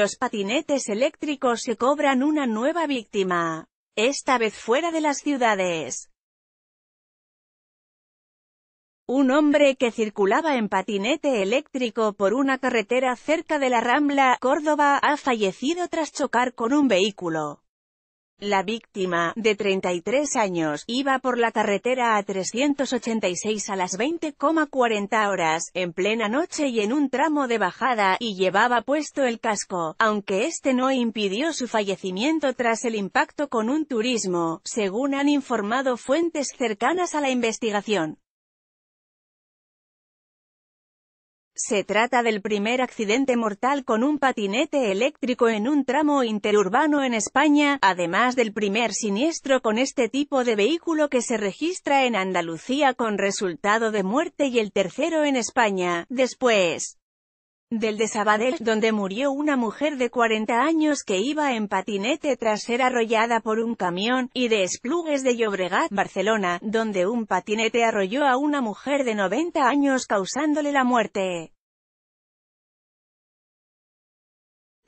Los patinetes eléctricos se cobran una nueva víctima. Esta vez fuera de las ciudades. Un hombre que circulaba en patinete eléctrico por una carretera cerca de la Rambla, Córdoba, ha fallecido tras chocar con un vehículo. La víctima, de 33 años, iba por la carretera a 386 a las 20,40 horas, en plena noche y en un tramo de bajada, y llevaba puesto el casco, aunque este no impidió su fallecimiento tras el impacto con un turismo, según han informado fuentes cercanas a la investigación. Se trata del primer accidente mortal con un patinete eléctrico en un tramo interurbano en España, además del primer siniestro con este tipo de vehículo que se registra en Andalucía con resultado de muerte y el tercero en España. Después, del de Sabadell, donde murió una mujer de 40 años que iba en patinete tras ser arrollada por un camión, y de Esplugues de Llobregat, Barcelona, donde un patinete arrolló a una mujer de 90 años causándole la muerte.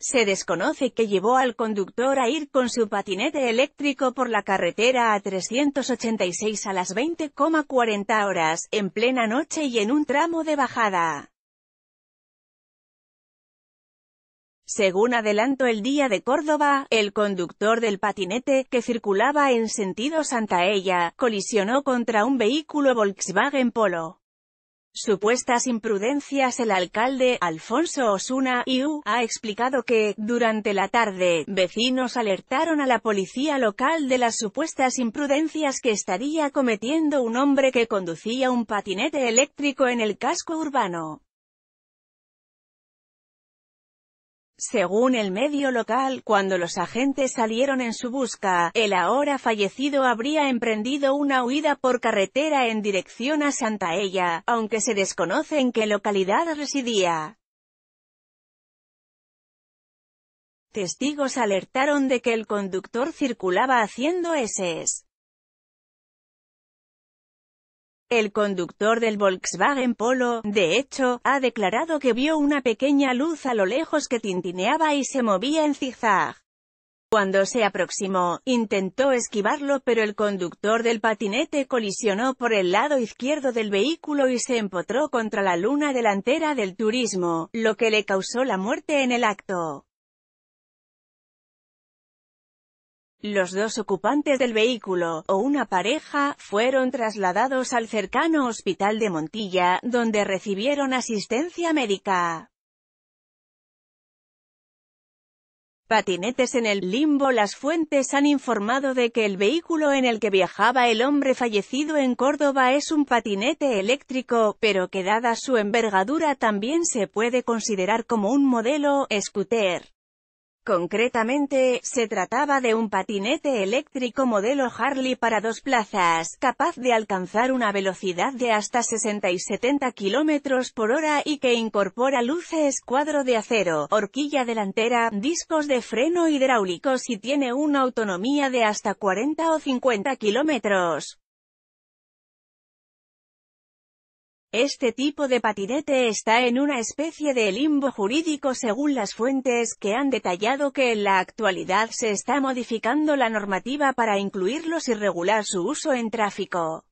Se desconoce que llevó al conductor a ir con su patinete eléctrico por la carretera a 386 a las 20,40 horas, en plena noche y en un tramo de bajada. Según adelanto el día de Córdoba, el conductor del patinete, que circulaba en sentido ella colisionó contra un vehículo Volkswagen Polo. Supuestas imprudencias El alcalde, Alfonso Osuna, IU, ha explicado que, durante la tarde, vecinos alertaron a la policía local de las supuestas imprudencias que estaría cometiendo un hombre que conducía un patinete eléctrico en el casco urbano. Según el medio local, cuando los agentes salieron en su busca, el ahora fallecido habría emprendido una huida por carretera en dirección a Santaella, aunque se desconoce en qué localidad residía. Testigos alertaron de que el conductor circulaba haciendo eses. El conductor del Volkswagen Polo, de hecho, ha declarado que vio una pequeña luz a lo lejos que tintineaba y se movía en zigzag. Cuando se aproximó, intentó esquivarlo pero el conductor del patinete colisionó por el lado izquierdo del vehículo y se empotró contra la luna delantera del turismo, lo que le causó la muerte en el acto. Los dos ocupantes del vehículo, o una pareja, fueron trasladados al cercano hospital de Montilla, donde recibieron asistencia médica. Patinetes en el limbo Las fuentes han informado de que el vehículo en el que viajaba el hombre fallecido en Córdoba es un patinete eléctrico, pero que dada su envergadura también se puede considerar como un modelo, scooter. Concretamente, se trataba de un patinete eléctrico modelo Harley para dos plazas, capaz de alcanzar una velocidad de hasta 60 y 70 km por hora y que incorpora luces, cuadro de acero, horquilla delantera, discos de freno hidráulicos y tiene una autonomía de hasta 40 o 50 kilómetros. Este tipo de patinete está en una especie de limbo jurídico según las fuentes, que han detallado que en la actualidad se está modificando la normativa para incluirlos y regular su uso en tráfico.